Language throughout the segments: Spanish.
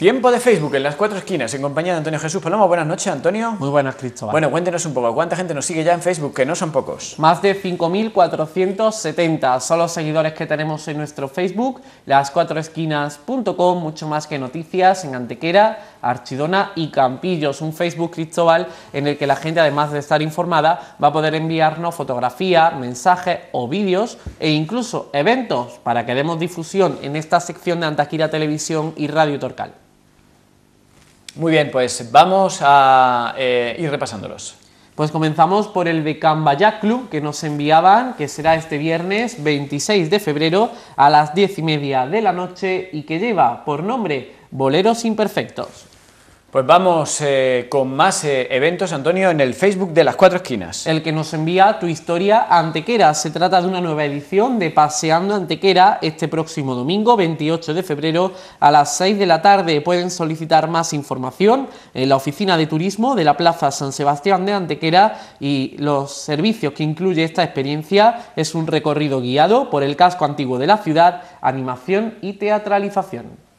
Tiempo de Facebook en las cuatro esquinas, en compañía de Antonio Jesús Paloma. Buenas noches, Antonio. Muy buenas, Cristóbal. Bueno, cuéntenos un poco, ¿cuánta gente nos sigue ya en Facebook? Que no son pocos. Más de 5.470 son los seguidores que tenemos en nuestro Facebook, las lascuatroesquinas.com, mucho más que noticias en Antequera, Archidona y Campillos. Un Facebook, Cristóbal, en el que la gente, además de estar informada, va a poder enviarnos fotografías, mensajes o vídeos e incluso eventos para que demos difusión en esta sección de Antaquira Televisión y Radio Torcal. Muy bien, pues vamos a eh, ir repasándolos. Pues comenzamos por el de Cambayá Club que nos enviaban, que será este viernes 26 de febrero a las 10 y media de la noche y que lleva por nombre Boleros Imperfectos. Pues vamos eh, con más eh, eventos, Antonio, en el Facebook de Las Cuatro Esquinas. El que nos envía tu historia Antequera. Se trata de una nueva edición de Paseando Antequera este próximo domingo, 28 de febrero, a las 6 de la tarde. Pueden solicitar más información en la oficina de turismo de la Plaza San Sebastián de Antequera y los servicios que incluye esta experiencia es un recorrido guiado por el casco antiguo de la ciudad, animación y teatralización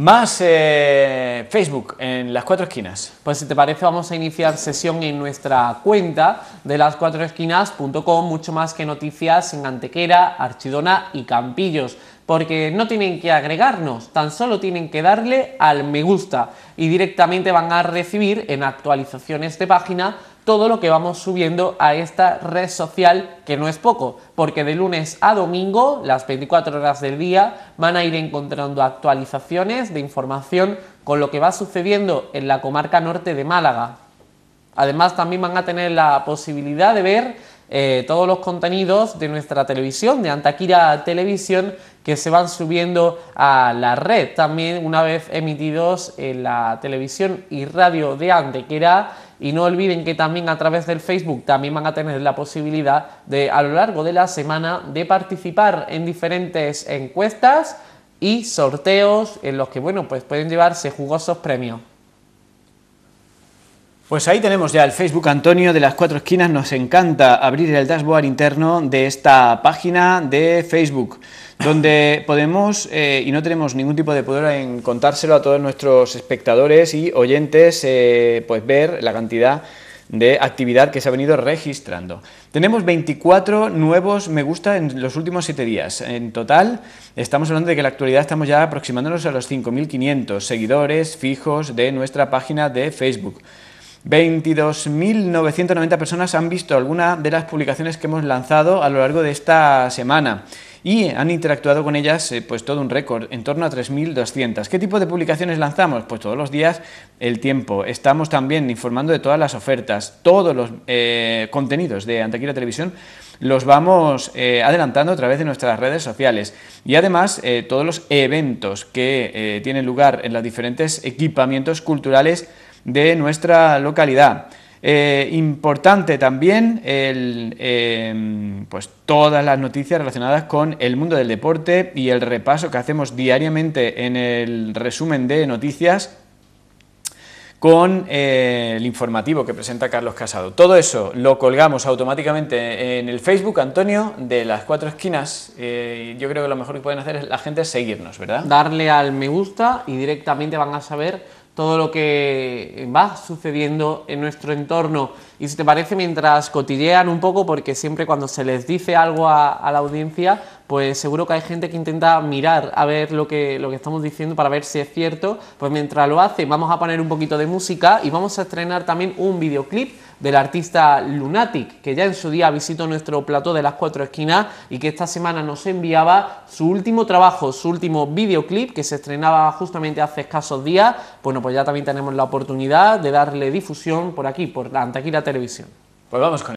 más eh, Facebook en las cuatro esquinas. Pues si te parece vamos a iniciar sesión en nuestra cuenta de las cuatro esquinas.com, mucho más que noticias en Antequera, Archidona y Campillos, porque no tienen que agregarnos, tan solo tienen que darle al me gusta y directamente van a recibir en actualizaciones de página todo lo que vamos subiendo a esta red social, que no es poco, porque de lunes a domingo, las 24 horas del día, van a ir encontrando actualizaciones de información con lo que va sucediendo en la comarca norte de Málaga. Además, también van a tener la posibilidad de ver eh, todos los contenidos de nuestra televisión, de Antaquira Televisión, que se van subiendo a la red. También, una vez emitidos en la televisión y radio de Antequera, y no olviden que también a través del Facebook también van a tener la posibilidad de a lo largo de la semana de participar en diferentes encuestas y sorteos en los que bueno, pues pueden llevarse jugosos premios. Pues ahí tenemos ya el Facebook Antonio de las Cuatro Esquinas. Nos encanta abrir el dashboard interno de esta página de Facebook, donde podemos, eh, y no tenemos ningún tipo de poder en contárselo a todos nuestros espectadores y oyentes, eh, pues ver la cantidad de actividad que se ha venido registrando. Tenemos 24 nuevos me gusta en los últimos siete días. En total, estamos hablando de que en la actualidad estamos ya aproximándonos a los 5.500 seguidores fijos de nuestra página de Facebook. 22.990 personas han visto alguna de las publicaciones que hemos lanzado a lo largo de esta semana y han interactuado con ellas eh, pues todo un récord, en torno a 3.200. ¿Qué tipo de publicaciones lanzamos? Pues todos los días el tiempo. Estamos también informando de todas las ofertas, todos los eh, contenidos de Antequera Televisión los vamos eh, adelantando a través de nuestras redes sociales y además todos los eventos que tienen lugar en los diferentes equipamientos culturales de nuestra localidad. Eh, importante también el, em, pues todas las noticias relacionadas con el mundo del deporte y el repaso que hacemos diariamente en el resumen de noticias con eh, el informativo que presenta Carlos Casado. Todo eso lo colgamos automáticamente en el Facebook, Antonio, de las cuatro esquinas. Eh, yo creo que lo mejor que pueden hacer es la gente seguirnos, ¿verdad? Darle al me gusta y directamente van a saber todo lo que va sucediendo en nuestro entorno. Y si te parece, mientras cotillean un poco, porque siempre cuando se les dice algo a, a la audiencia, pues seguro que hay gente que intenta mirar a ver lo que, lo que estamos diciendo para ver si es cierto. Pues mientras lo hace, vamos a poner un poquito de música y vamos a estrenar también un videoclip del artista Lunatic, que ya en su día visitó nuestro plató de las cuatro esquinas y que esta semana nos enviaba su último trabajo, su último videoclip que se estrenaba justamente hace escasos días. Bueno, pues ya también tenemos la oportunidad de darle difusión por aquí, por Antaquira Televisión. Pues vamos con